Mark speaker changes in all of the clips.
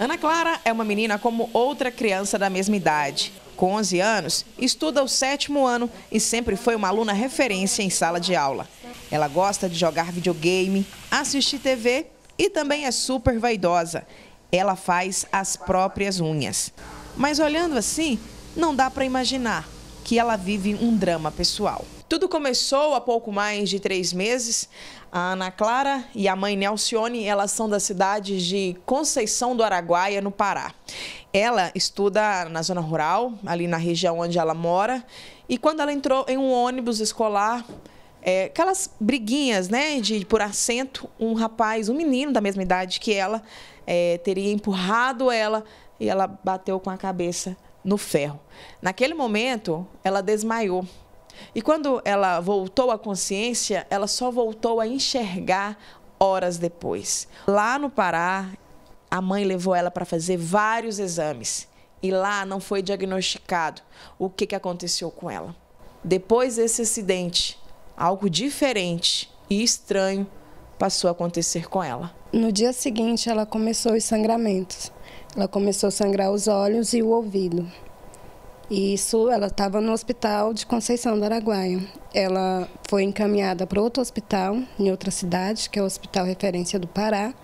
Speaker 1: Ana Clara é uma menina como outra criança da mesma idade. Com 11 anos, estuda o sétimo ano e sempre foi uma aluna referência em sala de aula. Ela gosta de jogar videogame, assistir TV e também é super vaidosa. Ela faz as próprias unhas. Mas olhando assim, não dá para imaginar que ela vive um drama pessoal. Tudo começou há pouco mais de três meses. A Ana Clara e a mãe Nelcione, elas são da cidade de Conceição do Araguaia, no Pará. Ela estuda na zona rural, ali na região onde ela mora, e quando ela entrou em um ônibus escolar, é, aquelas briguinhas, né, de por assento, um rapaz, um menino da mesma idade que ela, é, teria empurrado ela e ela bateu com a cabeça no ferro. Naquele momento, ela desmaiou. E quando ela voltou à consciência, ela só voltou a enxergar horas depois. Lá no Pará, a mãe levou ela para fazer vários exames e lá não foi diagnosticado o que, que aconteceu com ela. Depois desse acidente, algo diferente e estranho passou a acontecer com ela.
Speaker 2: No dia seguinte, ela começou os sangramentos. Ela começou a sangrar os olhos e o ouvido. E isso, ela estava no hospital de Conceição do Araguaia. Ela foi encaminhada para outro hospital, em outra cidade, que é o Hospital Referência do Pará.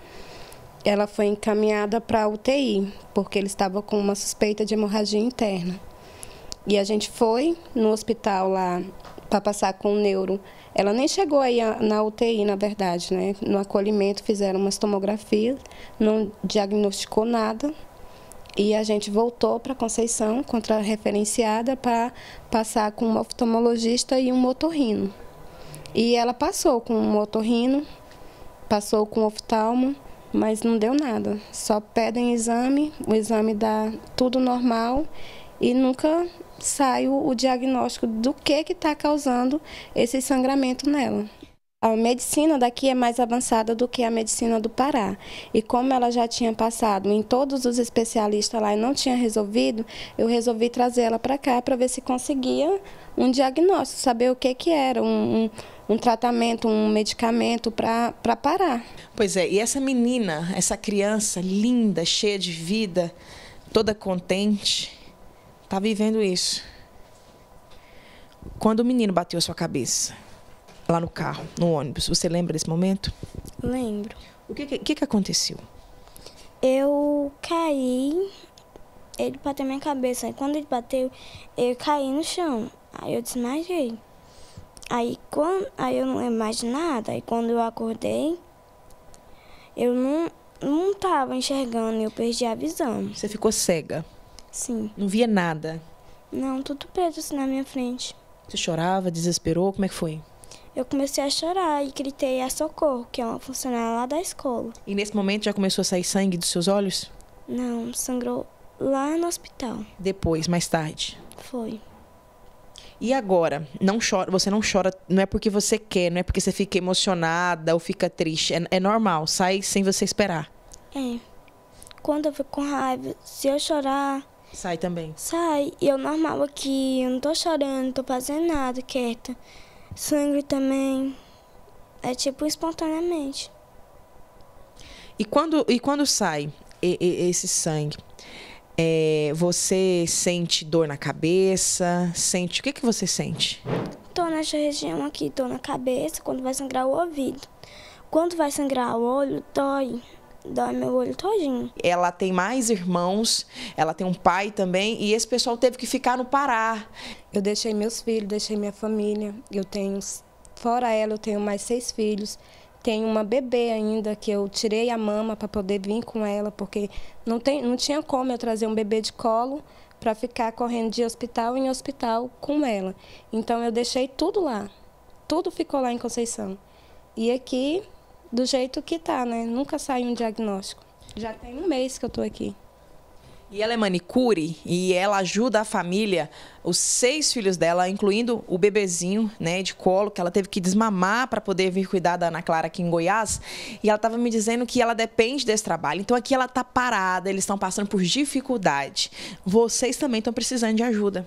Speaker 2: Ela foi encaminhada para a UTI, porque ele estava com uma suspeita de hemorragia interna. E a gente foi no hospital lá para passar com o neuro. Ela nem chegou aí na UTI, na verdade, né? No acolhimento fizeram umas tomografias, não diagnosticou nada. E a gente voltou para Conceição, contrarreferenciada, para passar com um oftalmologista e um motorrino. E ela passou com um motorrino, passou com um oftalmo, mas não deu nada. Só pedem exame, o exame dá tudo normal e nunca sai o diagnóstico do que está causando esse sangramento nela. A medicina daqui é mais avançada do que a medicina do Pará. E como ela já tinha passado em todos os especialistas lá e não tinha resolvido, eu resolvi trazer ela para cá para ver se conseguia um diagnóstico, saber o que, que era, um, um, um tratamento, um medicamento
Speaker 1: para parar. Pois é, e essa menina, essa criança linda, cheia de vida, toda contente, está vivendo isso. Quando o menino bateu a sua cabeça lá no carro, no ônibus. Você lembra desse momento? Lembro. O que, que, que aconteceu? Eu
Speaker 3: caí, ele bateu minha cabeça. E quando ele bateu, eu caí no chão. Aí eu desmaiei. Aí, quando, aí eu não lembro mais de nada. Aí quando eu acordei, eu não, não enxergando enxergando, eu perdi
Speaker 1: a visão. Você ficou cega? Sim. Não via nada?
Speaker 3: Não, tudo preto assim na minha frente.
Speaker 1: Você chorava, desesperou? Como é que foi?
Speaker 3: eu comecei a chorar e gritei
Speaker 1: a é socorro, que é uma funcionária lá da escola. E nesse momento já começou a sair sangue dos seus olhos? Não, sangrou lá no hospital. Depois, mais tarde? Foi. E agora, não chora, você não chora, não é porque você quer, não é porque você fica emocionada ou fica triste, é, é normal, sai sem você esperar.
Speaker 3: É. Quando eu fico com raiva, se eu chorar, Sai também. Sai. E eu é normal aqui, eu não tô chorando, não tô fazendo nada, quieta. Sangue também. É tipo
Speaker 1: espontaneamente. E quando, e quando sai esse sangue, é, você sente dor na cabeça? Sente. O que, que você sente?
Speaker 3: tô nessa região aqui, dor na cabeça, quando vai sangrar o ouvido.
Speaker 1: Quando vai sangrar o olho, dói dói meu olho todinho. Ela tem mais irmãos, ela tem um pai também, e esse pessoal teve que ficar no Pará.
Speaker 2: Eu deixei meus filhos, deixei minha família. Eu tenho, fora ela, eu tenho mais seis filhos. Tenho uma bebê ainda que eu tirei a mama para poder vir com ela, porque não, tem, não tinha como eu trazer um bebê de colo para ficar correndo de hospital em hospital com ela. Então eu deixei tudo lá. Tudo ficou lá em Conceição. E aqui do jeito que tá, né? Nunca sai um diagnóstico. Já tem um mês que eu tô aqui.
Speaker 1: E ela é manicure e ela ajuda a família, os seis filhos dela, incluindo o bebezinho, né, de colo, que ela teve que desmamar para poder vir cuidar da Ana Clara aqui em Goiás. E ela estava me dizendo que ela depende desse trabalho. Então aqui ela está parada, eles estão passando por dificuldade. Vocês também estão precisando de ajuda.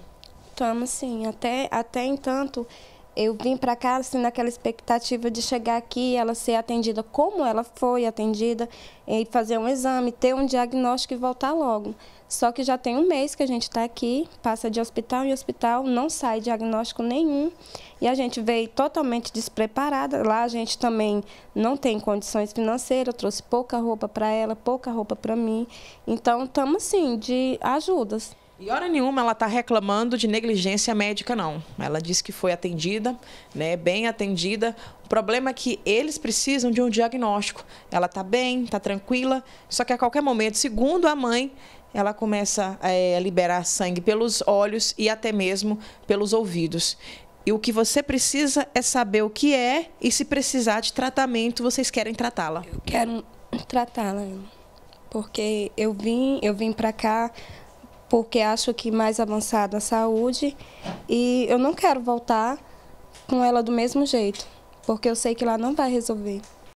Speaker 1: Estamos
Speaker 2: sim. Até, até entanto, eu vim para cá assim, naquela expectativa de chegar aqui, ela ser atendida como ela foi atendida, e fazer um exame, ter um diagnóstico e voltar logo. Só que já tem um mês que a gente está aqui, passa de hospital em hospital, não sai diagnóstico nenhum e a gente veio totalmente despreparada. Lá a gente também não tem condições financeiras, trouxe pouca roupa para ela, pouca roupa para mim. Então
Speaker 1: estamos assim de ajudas. E hora nenhuma ela está reclamando de negligência médica, não. Ela disse que foi atendida, né, bem atendida. O problema é que eles precisam de um diagnóstico. Ela está bem, está tranquila, só que a qualquer momento, segundo a mãe, ela começa eh, a é, liberar sangue pelos olhos e até mesmo pelos ouvidos. E o que você precisa é saber o que é e se precisar de tratamento, vocês querem tratá-la? Eu quero
Speaker 2: tratá-la,
Speaker 1: porque eu
Speaker 2: vim, eu vim para cá porque acho que mais avançada a saúde e eu não quero voltar com ela do mesmo jeito, porque eu sei que lá não vai resolver.